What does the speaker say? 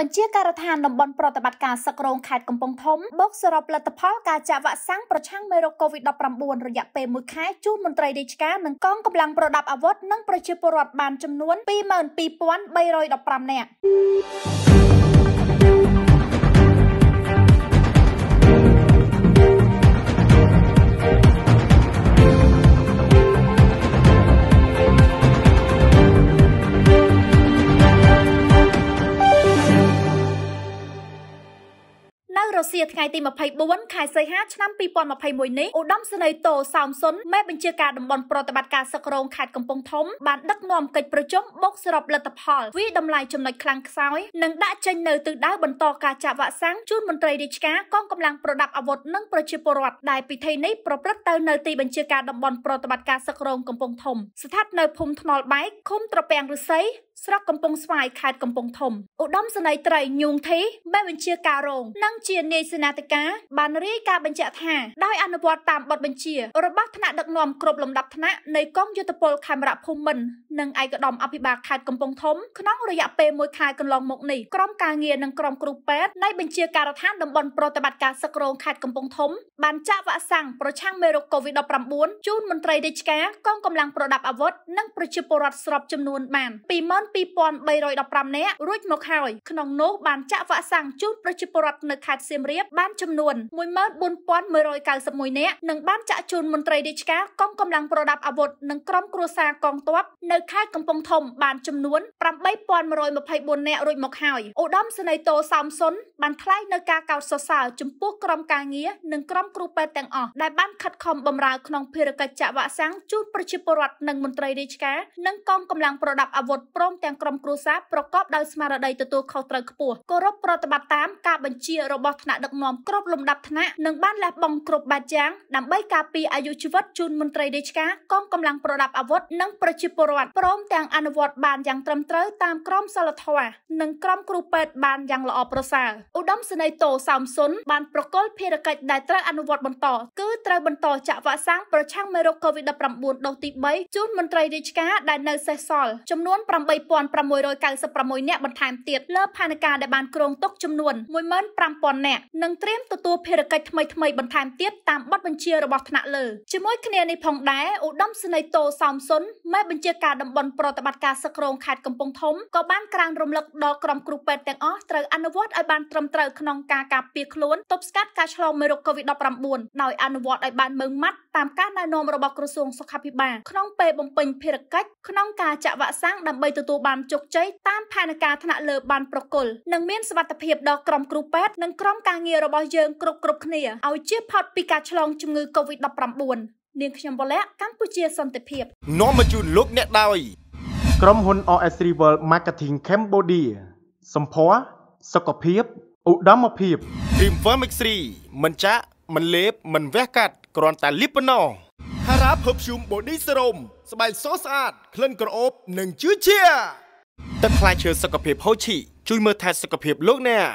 បញ្ជាការដ្ឋានតំបន់ប្រតិបត្តិការសឹករងខេត្តកំពង់ធំបូកសរុបលទ្ធផលការចាក់វ៉ាក់សាំងប្រឆាំងមេរោគ COVID-19 រយៈពេល1ខែជូនមន្ត្រីរាជការនិងកងកម្លាំងប្រដាប់អាវុធនិងប្រជាពលរដ្ឋបានចំនួន22,315នាក់។សៀថ្ងៃទី24ខែសីហាឆ្នាំ2021នេះឧត្តមសេនីយ៍តូសោមសុនមេបញ្ជាការតំបន់ប្រតិបត្តិការសឹករងខេត្តកំពង់ធំបានដឹកនាំកិច្ចប្រជុំបូកសរុបលទ្ធផលវិតម្លៃចំណុចខ្លាំងខ្សោយនិងដាក់ចេញនៅទិសដៅបន្តការចាក់វ៉ាក់សាំងជូនមន្ត្រីរាជការកងកម្លាំងប្រដាប់អាវុធនិងប្រជាពលរដ្ឋដែលពិធីនេះប្រព្រឹត្តទៅនៅទីបញ្ជាការតំបន់ប្រតិបត្តិការសឹករងកំពង់ធំស្ថិតនៅភូមិថ្នល់បែកឃុំត្រពាំងឫស្សីស្រុកកំពង់ស្វាយខេត្តកំពង់ធំឧត្តមសេនីយ៍ត្រីញូងធីមេបញ្ជាការរងនិងជានាយសេនាធិការបានរាយការណ៍បញ្ជាក់ថាដោយអនុវត្តតាមបទបញ្ជារបស់ថ្នាក់ដឹកនាំគ្រប់លំដាប់ថ្នាក់នៃកងយុទ្ធពលខេមរៈភូមិន្ទនិងឯកឧត្តមអភិបាលខេត្តកំពង់ធំក្នុងរយៈពេល1ខែកន្លងមកនេះក្រុមការងារនិងក្រុមគ្រូពេទ្យនៃបញ្ជាការដ្ឋានតំបន់ប្រតិបត្តិការសឹករងខេត្តកំពង់ធំ បានចាក់វ៉ាក់សាំងប្រឆាំងមេរោគ COVID-19 ជូនមន្ត្រីរាជការកងកម្លាំងប្រដាប់អាវុធនិងប្រជាពលរដ្ឋស្របចំនួនបាន2315នាក់រួចមកហើយ ក្នុងនោះបានចាក់វ៉ាក់សាំងជូនប្រជាពលរដ្ឋនៅខេត្តសៀមរាប បានចំនួន14191នាក់និងបានចាក់ជូនមន្ត្រីរាជការកងកម្លាំងប្រដាប់អាវុធនិងក្រុមគ្រួសារកងទ័ពនៅខេត្តកំពង់ធំ បានចំនួន8124នាក់រួចមកហើយឧត្តមសេនីយ៍តូសោមសុនបានថ្លែងនៅការកោតសរសើរចំពោះក្រុមការងារនិងក្រុម គ្រូពេទ្យទាំងអស់ដែលបានខិតខំបម្រើក្នុងភារកិច្ចចាក់វ៉ាក់សាំងជូនប្រជាពលរដ្ឋនិងមន្ត្រីរាជការនិងកងកម្លាំងប្រដាប់អាវុធព្រមទាំងក្រុមគ្រួសារប្រកបដោយស្មារតីទទួលខុសត្រូវខ្ពស់គោរពប្រតិបត្តិតាមការបញ្ជារបស់ថ្នាក់ដឹកនាំគ្រប់លំដាប់ថ្នាក់និងបានលះបង់គ្រប់បែបយ៉ាងដើម្បីការពារអាយុជីវិតជូនមន្ត្រីរាជការកងកម្លាំងប្រដាប់អាវុធនិងប្រជាពលរដ្ឋព្រម ទាំងអនុវត្ត បានយ៉ាងត្រឹមត្រូវតាមក្រមសីលធម៌និងក្រមគ្រូពេទ្យបានយ៉ាងល្អប្រសើរឧត្តមសេនីយ៍តូសោមសុនបានប្រកល់ភារកិច្ចដែលត្រូវអនុវត្តបន្តគឺត្រូវបន្តចាក់វ៉ាក់សាំងប្រឆាំងមេរោគ COVID-19 ដូសទី3ជូនមន្ត្រីរាជការដែលនៅសេសសល់ចំនួន8696នាក់បន្ថែមទៀតលើផែនការដែលបានគ្រោងទុកចំនួន15000នាក់និងត្រៀមទទួលភារកិច្ចថ្មីថ្មីបន្ថែមទៀតតាមបទបញ្ជារបស់ថ្នាក់លើជាមួយគ្នានេះផងដែរឧត្តមសេនីយ៍តូសោមសុនមេបញ្ជាការតំបន់ប្រតិបត្តិការសឹករងខេត្តកំពង់ធំក៏បានក្រានរំលឹកដល់ក្រុមគ្រូពេទ្យទាំងអស់ត្រូវអនុវត្តឲ្យបានត្រឹមត្រូវក្នុងការការពារខ្លួន ទប់ស្កាត់ការឆ្លងមេរោគ COVID-19 ដោយអនុវត្តត្តឲ្យបានមើងម៉ាត់តាមការណែនាំរបស់ក្រសួងសុខាភិបាលក្នុងពេលបំពេញភារកិច្ចក្នុងការចាក់វ៉ាក់សាំងដើម្បីទទួលបានជោគជ័យតាមផែនការថ្នាក់លើបានប្រកុលនិងមានសុវត្ថិភាពដល់ក្រុមគ្រូពេទ្យនិងក្រុមការងាររបស់យើងគ្រប់គ្រប់គ្នាឲ្យជៀសផុតពីការឆ្លងជំងឺ Covid-19 នាងខ្ញុំវលៈកម្ពុជាសន្តិភាពនាំមកជូនលោកអ្នកដោយក្រុមហ៊ុន OS Rival Marketing Cambodia សម្ភារសុខភាពឧត្តមភាព Dream Firm X3 មិនចាក់មិនលេបមិនវះកាត់គ្រាន់តែលីបប៉ុណ្ណោះ Hara Perfume Body Serum ស្បែកសស្អាតក្លិនក្រអូបនិងជឿជាទឹកផ្លែឈើសុខភាពហូឈីជួយមើលថែសុខភាពលោកអ្នក